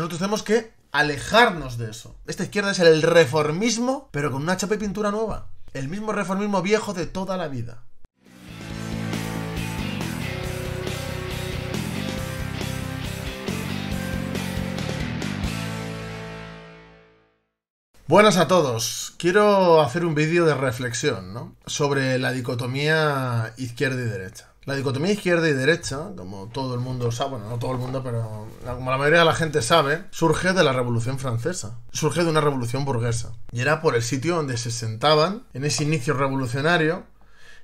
nosotros tenemos que alejarnos de eso. Esta izquierda es el reformismo, pero con una chapa y pintura nueva. El mismo reformismo viejo de toda la vida. Buenas a todos. Quiero hacer un vídeo de reflexión ¿no? sobre la dicotomía izquierda y derecha la dicotomía izquierda y derecha, como todo el mundo sabe, bueno, no todo el mundo, pero como la mayoría de la gente sabe, surge de la Revolución Francesa, surge de una revolución burguesa. Y era por el sitio donde se sentaban, en ese inicio revolucionario,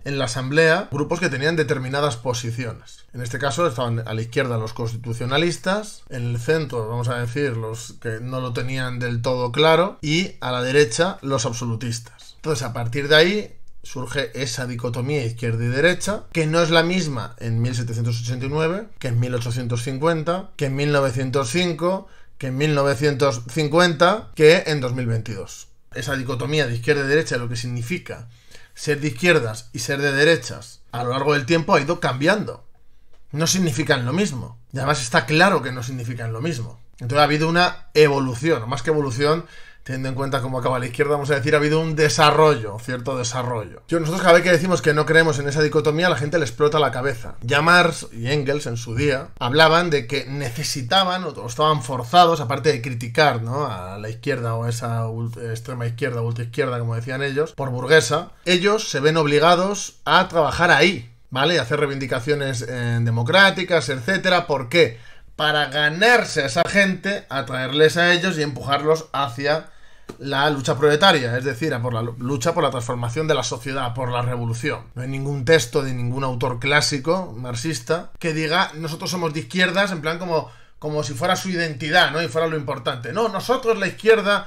en la Asamblea, grupos que tenían determinadas posiciones. En este caso estaban a la izquierda los constitucionalistas, en el centro, vamos a decir, los que no lo tenían del todo claro, y a la derecha los absolutistas. Entonces, a partir de ahí, surge esa dicotomía izquierda y derecha, que no es la misma en 1789, que en 1850, que en 1905, que en 1950, que en 2022. Esa dicotomía de izquierda y derecha, lo que significa ser de izquierdas y ser de derechas, a lo largo del tiempo ha ido cambiando. No significan lo mismo. Y además está claro que no significan lo mismo. Entonces ha habido una evolución, más que evolución, teniendo en cuenta cómo acaba la izquierda, vamos a decir, ha habido un desarrollo, cierto desarrollo. Yo, nosotros cada vez que decimos que no creemos en esa dicotomía, la gente le explota la cabeza. Ya Marx y Engels en su día hablaban de que necesitaban o estaban forzados, aparte de criticar ¿no? a la izquierda o esa extrema izquierda, ultra izquierda, como decían ellos, por burguesa, ellos se ven obligados a trabajar ahí, ¿vale? Y hacer reivindicaciones eh, democráticas, etcétera. ¿Por qué? Para ganarse a esa gente, atraerles a ellos y empujarlos hacia la lucha proletaria, es decir, por la lucha por la transformación de la sociedad, por la revolución. No hay ningún texto de ningún autor clásico marxista que diga nosotros somos de izquierdas, en plan como, como si fuera su identidad, ¿no? Y fuera lo importante. No, nosotros la izquierda,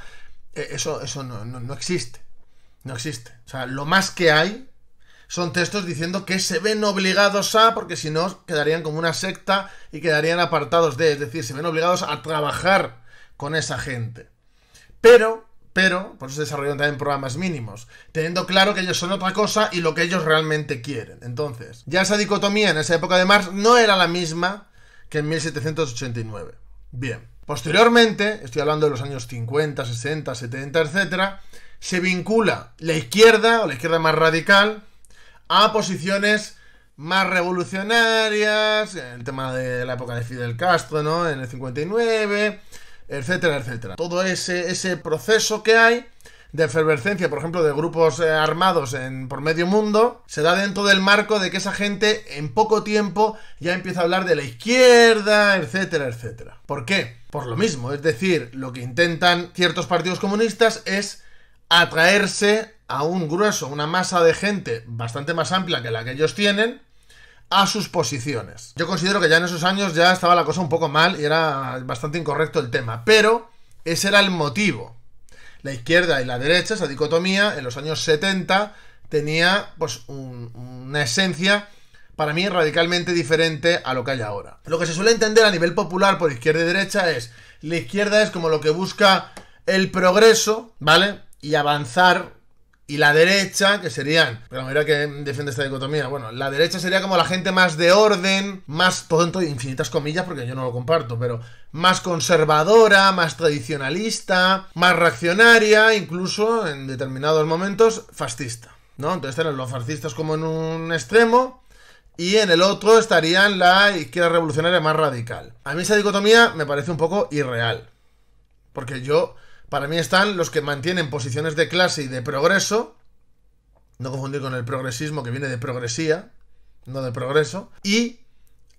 e, eso, eso no, no existe. No existe. O sea, lo más que hay son textos diciendo que se ven obligados a, porque si no, quedarían como una secta y quedarían apartados de, es decir, se ven obligados a trabajar con esa gente. Pero pero por eso desarrollaron también programas mínimos, teniendo claro que ellos son otra cosa y lo que ellos realmente quieren. Entonces, ya esa dicotomía en esa época de Marx no era la misma que en 1789. Bien, posteriormente, estoy hablando de los años 50, 60, 70, etcétera, se vincula la izquierda, o la izquierda más radical, a posiciones más revolucionarias, el tema de la época de Fidel Castro, ¿no? En el 59, etcétera, etcétera. Todo ese, ese proceso que hay de efervescencia, por ejemplo, de grupos eh, armados en, por medio mundo, se da dentro del marco de que esa gente en poco tiempo ya empieza a hablar de la izquierda, etcétera, etcétera. ¿Por qué? Por lo mismo, es decir, lo que intentan ciertos partidos comunistas es atraerse a un grueso, una masa de gente bastante más amplia que la que ellos tienen, a sus posiciones. Yo considero que ya en esos años ya estaba la cosa un poco mal y era bastante incorrecto el tema, pero ese era el motivo. La izquierda y la derecha, esa dicotomía, en los años 70 tenía pues una esencia para mí radicalmente diferente a lo que hay ahora. Lo que se suele entender a nivel popular por izquierda y derecha es, la izquierda es como lo que busca el progreso, ¿vale? Y avanzar y la derecha, que serían. Pero mira que defiende esta dicotomía. Bueno, la derecha sería como la gente más de orden, más. tonto, infinitas comillas, porque yo no lo comparto, pero. Más conservadora, más tradicionalista, más reaccionaria, incluso en determinados momentos fascista. ¿No? Entonces tenemos los fascistas como en un extremo. Y en el otro estarían la izquierda revolucionaria más radical. A mí esa dicotomía me parece un poco irreal. Porque yo para mí están los que mantienen posiciones de clase y de progreso, no confundir con el progresismo que viene de progresía, no de progreso, y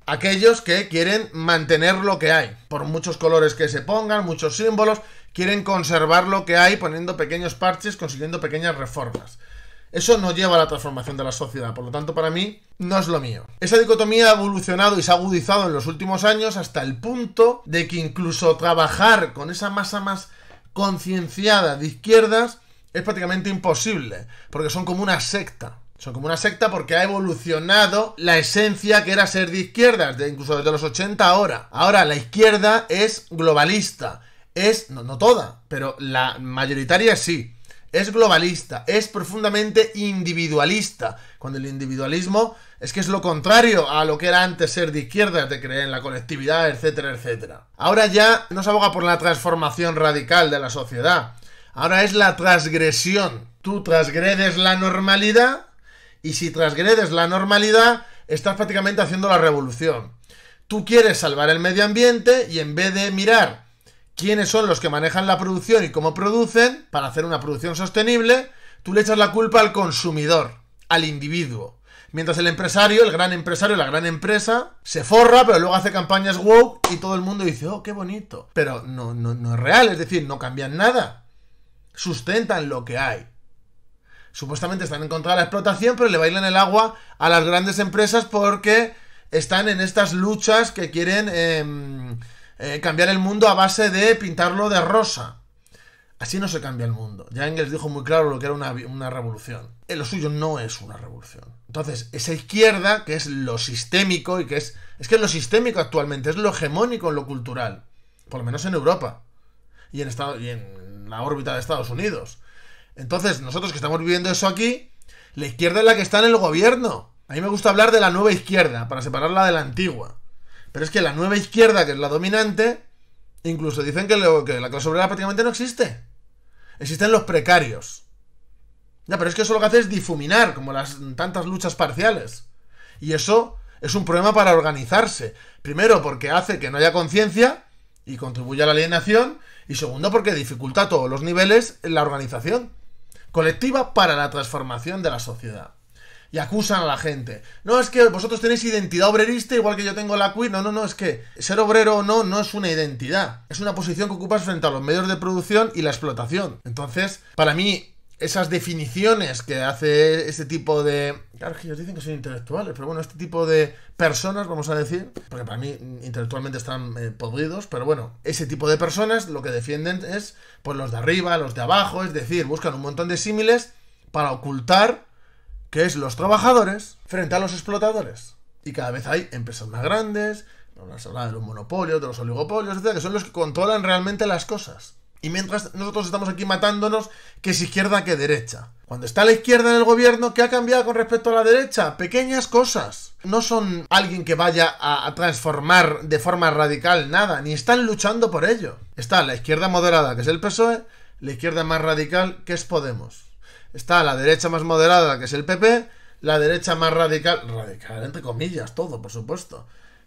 aquellos que quieren mantener lo que hay, por muchos colores que se pongan, muchos símbolos, quieren conservar lo que hay poniendo pequeños parches, consiguiendo pequeñas reformas. Eso no lleva a la transformación de la sociedad, por lo tanto para mí no es lo mío. Esa dicotomía ha evolucionado y se ha agudizado en los últimos años hasta el punto de que incluso trabajar con esa masa más concienciada de izquierdas es prácticamente imposible, porque son como una secta. Son como una secta porque ha evolucionado la esencia que era ser de izquierdas, de, incluso desde los 80 ahora. Ahora la izquierda es globalista, es, no, no toda, pero la mayoritaria sí es globalista, es profundamente individualista, cuando el individualismo es que es lo contrario a lo que era antes ser de izquierda, de creer en la colectividad, etcétera, etcétera. Ahora ya no se aboga por la transformación radical de la sociedad, ahora es la transgresión. Tú transgredes la normalidad y si transgredes la normalidad estás prácticamente haciendo la revolución. Tú quieres salvar el medio ambiente y en vez de mirar quiénes son los que manejan la producción y cómo producen para hacer una producción sostenible, tú le echas la culpa al consumidor, al individuo. Mientras el empresario, el gran empresario, la gran empresa, se forra, pero luego hace campañas wow y todo el mundo dice, oh, qué bonito. Pero no, no, es real, es decir, no cambian nada. Sustentan lo que hay. Supuestamente están en contra de la explotación, pero le bailan el agua a las grandes empresas porque están en estas luchas que quieren... Em, eh, cambiar el mundo a base de pintarlo de rosa. Así no se cambia el mundo. Ya Engels dijo muy claro lo que era una, revolución. Eh, lo suyo no es una revolución. Entonces, esa izquierda, que es lo sistémico y que es. Es que lo sistémico actualmente, es lo hegemónico en lo cultural. Por lo menos en Europa. Y en, y en la órbita de Estados Unidos. Entonces, nosotros que estamos viviendo eso aquí, la izquierda es la que está en el gobierno. A mí me gusta hablar de la nueva izquierda, para separarla de la antigua. Pero es que la nueva izquierda, que es la dominante, incluso dicen que, la clase obrera prácticamente no existe. Existen los precarios. Ya, pero es que eso lo que hace es difuminar, como las tantas luchas parciales. Y eso es un problema para organizarse. Primero, porque hace que no haya conciencia y contribuye a la alienación. Y segundo, porque dificulta a todos los niveles la organización colectiva para la transformación de la sociedad y acusan a la gente. No es que vosotros tenéis identidad obrerista igual que yo tengo la queer. No, no, no, es que ser obrero o no no es una identidad. Es una posición que ocupas frente a los medios de producción y la explotación. Entonces, para mí, esas definiciones que hace este tipo de... Claro, que ellos dicen que son intelectuales, pero bueno, este tipo de personas, vamos a decir, porque para mí intelectualmente están eh, podridos, pero bueno, ese tipo de personas lo que defienden es pues los de arriba, los de abajo, es decir, buscan un montón de símiles para ocultar que es los trabajadores frente a los explotadores. Y cada vez hay empresas más grandes, vamos a de los monopolios, de los oligopolios, etc., que son los que controlan realmente las cosas. Y mientras nosotros estamos aquí matándonos, que es izquierda que derecha. Cuando está la izquierda en el gobierno, ¿qué ha cambiado con respecto a la derecha? Pequeñas cosas. No son alguien que vaya a transformar de forma radical nada, ni están luchando por ello. Está la izquierda moderada, que es el PSOE, la izquierda más radical, que es Podemos. Está la derecha más moderada, que es el PP, la derecha más radical, radical entre comillas, todo, por supuesto,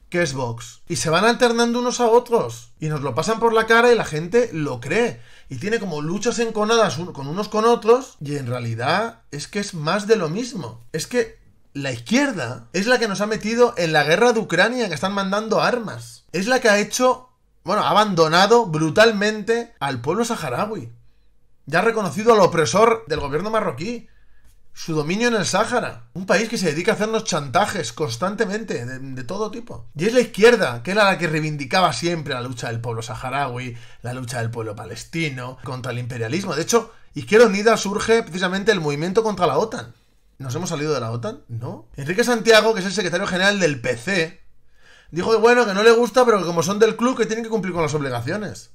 que es Vox. Y se van alternando unos a otros. Y nos lo pasan por la cara y la gente lo cree. Y tiene como luchas enconadas con unos con otros. Y en realidad es que es más de lo mismo. Es que la izquierda es la que nos ha metido en la guerra de Ucrania, que están mandando armas. Es la que ha hecho, bueno, ha abandonado brutalmente al pueblo saharaui ya ha reconocido al opresor del gobierno marroquí, su dominio en el Sáhara, un país que se dedica a hacernos chantajes constantemente, de, todo tipo. Y es la izquierda, que era la que reivindicaba siempre la lucha del pueblo saharaui, la lucha del pueblo palestino, contra el imperialismo. De hecho, Izquierda Unida surge precisamente el movimiento contra la OTAN. ¿Nos hemos salido de la OTAN? No. Enrique Santiago, que es el secretario general del PC, dijo bueno, que no le gusta, pero que como son del club, que tienen que cumplir con las obligaciones.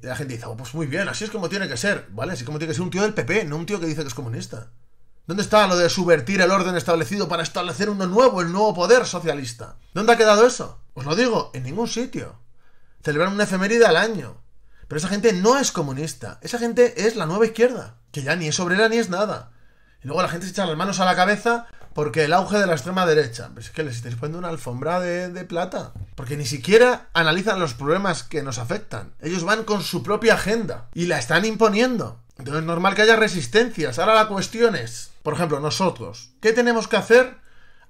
Y la gente dice, oh, pues muy bien, así es como tiene que ser, ¿vale? Así como tiene que ser un tío del PP, no un tío que dice que es comunista. ¿Dónde está lo de subvertir el orden establecido para establecer uno nuevo, el nuevo poder socialista? ¿Dónde ha quedado eso? Os lo digo, en ningún sitio. Celebran una efeméride al año. Pero esa gente no es comunista. Esa gente es la nueva izquierda, que ya ni es obrera ni es nada. Y luego la gente se echa las manos a la cabeza porque el auge de la extrema derecha. es que les estáis poniendo una alfombra de, plata. Porque ni siquiera analizan los problemas que nos afectan. Ellos van con su propia agenda y la están imponiendo. Entonces es normal que haya resistencias. Ahora la cuestión es, por ejemplo, nosotros, ¿qué tenemos que hacer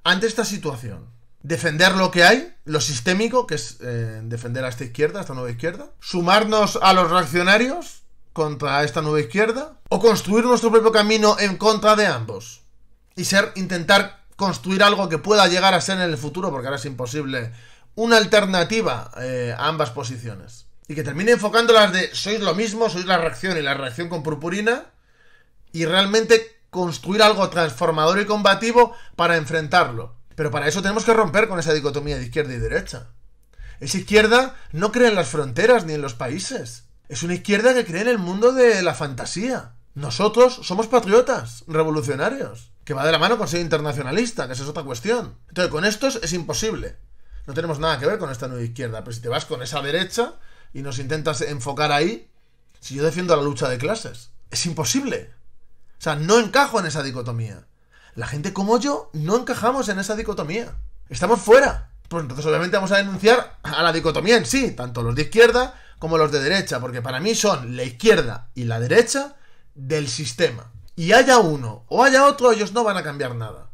ante esta situación? Defender lo que hay, lo sistémico, que es eh, defender a esta izquierda, a esta nueva izquierda. Sumarnos a los reaccionarios, contra esta nueva izquierda? ¿O construir nuestro propio camino en contra de ambos? Y ser, intentar construir algo que pueda llegar a ser en el futuro, porque ahora es imposible, una alternativa eh, a ambas posiciones. Y que termine enfocándolas de sois lo mismo, sois la reacción y la reacción con purpurina, y realmente construir algo transformador y combativo para enfrentarlo. Pero para eso tenemos que romper con esa dicotomía de izquierda y derecha. Esa izquierda no crea en las fronteras ni en los países. Es una izquierda que cree en el mundo de la fantasía. Nosotros somos patriotas, revolucionarios, que va de la mano con ser internacionalista, que esa es otra cuestión. Entonces, con estos es imposible. No tenemos nada que ver con esta nueva izquierda, pero si te vas con esa derecha y nos intentas enfocar ahí, si yo defiendo la lucha de clases, es imposible. O sea, no encajo en esa dicotomía. La gente como yo no encajamos en esa dicotomía. Estamos fuera. Pues entonces obviamente vamos a denunciar a la dicotomía en sí, tanto los de izquierda como los de derecha, porque para mí son la izquierda y la derecha del sistema. Y haya uno o haya otro, ellos no van a cambiar nada.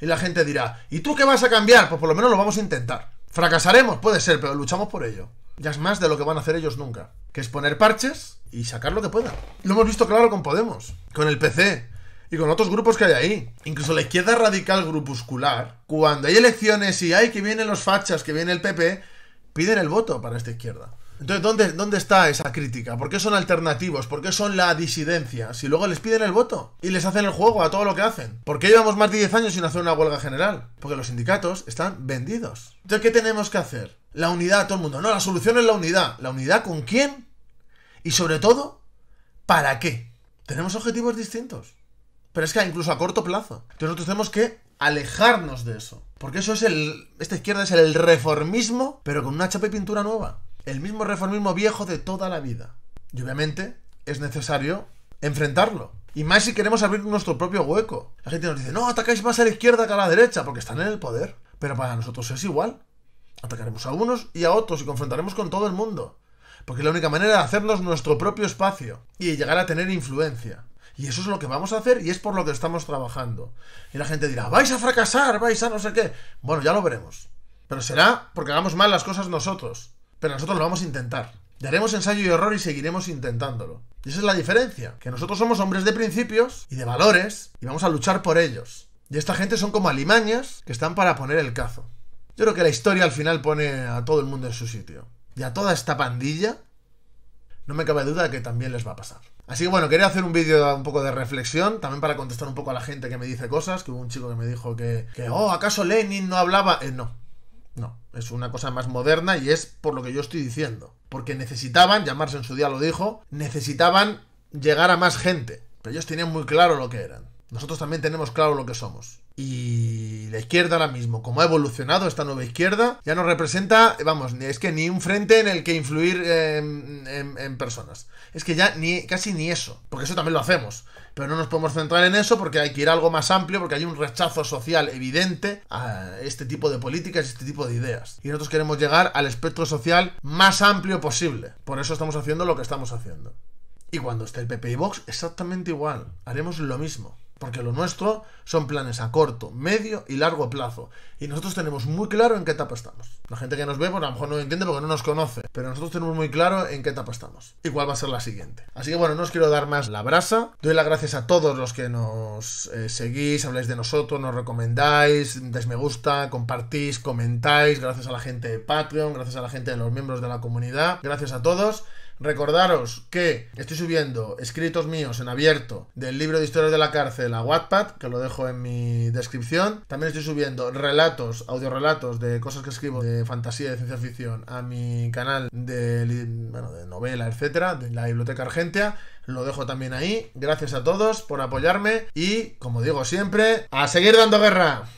Y la gente dirá, ¿y tú qué vas a cambiar? Pues por lo menos lo vamos a intentar. Fracasaremos, puede ser, pero luchamos por ello. Ya es más de lo que van a hacer ellos nunca, que es poner parches y sacar lo que puedan. Lo hemos visto claro con Podemos, con el PC, y con otros grupos que hay ahí. Incluso la izquierda radical grupuscular, cuando hay elecciones y hay que vienen los fachas, que viene el PP, piden el voto para esta izquierda. Entonces, ¿dónde, está esa crítica? ¿Por qué son alternativos? ¿Por qué son la disidencia? Si luego les piden el voto y les hacen el juego a todo lo que hacen. ¿Por qué llevamos más de 10 años sin hacer una huelga general? Porque los sindicatos están vendidos. Entonces, ¿qué tenemos que hacer? La unidad, todo el mundo. No, la solución es la unidad. ¿La unidad con quién? Y sobre todo, ¿para qué? Tenemos objetivos distintos. Pero es que incluso a corto plazo. Entonces nosotros tenemos que alejarnos de eso. Porque eso es el... Esta izquierda es el reformismo, pero con una chapa y pintura nueva el mismo reformismo viejo de toda la vida. Y obviamente es necesario enfrentarlo. Y más si queremos abrir nuestro propio hueco. La gente nos dice, no, atacáis más a la izquierda que a la derecha, porque están en el poder. Pero para nosotros es igual. Atacaremos a unos y a otros y confrontaremos con todo el mundo. Porque es la única manera de hacernos nuestro propio espacio y llegar a tener influencia. Y eso es lo que vamos a hacer y es por lo que estamos trabajando. Y la gente dirá, vais a fracasar, vais a no sé qué. Bueno, ya lo veremos. Pero será porque hagamos mal las cosas nosotros. Pero nosotros lo vamos a intentar. Y haremos ensayo y error y seguiremos intentándolo. Y esa es la diferencia, que nosotros somos hombres de principios y de valores y vamos a luchar por ellos. Y esta gente son como alimañas que están para poner el cazo. Yo creo que la historia al final pone a todo el mundo en su sitio. Y a toda esta pandilla, no me cabe duda que también les va a pasar. Así que bueno, quería hacer un vídeo un poco de reflexión, también para contestar un poco a la gente que me dice cosas, que hubo un chico que me dijo que, que oh, ¿acaso Lenin no hablaba? Eh, no, no, es una cosa más moderna y es por lo que yo estoy diciendo. Porque necesitaban, llamarse en su día lo dijo, necesitaban llegar a más gente. Pero ellos tenían muy claro lo que eran. Nosotros también tenemos claro lo que somos. Y la izquierda ahora mismo, como ha evolucionado esta nueva izquierda, ya no representa, vamos, es que ni un frente en el que influir em, em, en, personas. Es que ya ni, casi ni eso, porque eso también lo hacemos. Pero no nos podemos centrar en eso porque hay que ir a algo más amplio, porque hay un rechazo social evidente a este tipo de políticas y este tipo de ideas. Y nosotros queremos llegar al espectro social más amplio posible. Por eso estamos haciendo lo que estamos haciendo. Y cuando esté el PP y Vox, exactamente igual. Haremos lo mismo. Porque lo nuestro son planes a corto, medio y largo plazo. Y nosotros tenemos muy claro en qué etapa estamos. La gente que nos ve, pues a lo mejor no lo entiende porque no nos conoce. Pero nosotros tenemos muy claro en qué etapa estamos. Y cuál va a ser la siguiente. Así que bueno, no os quiero dar más la brasa. Doy las gracias a todos los que nos eh, seguís, habláis de nosotros, nos recomendáis, dais me gusta, compartís, comentáis. Gracias a la gente de Patreon, gracias a la gente de los miembros de la comunidad. Gracias a todos. Recordaros que estoy subiendo escritos míos en abierto del libro de historias de la cárcel a Wattpad, que lo dejo en mi descripción. También estoy subiendo relatos, audiorelatos de cosas que escribo de fantasía y de ciencia ficción a mi canal de, de novela, etcétera, de la Biblioteca Argentea. Lo dejo también ahí. Gracias a todos por apoyarme y, como digo siempre, a seguir dando guerra.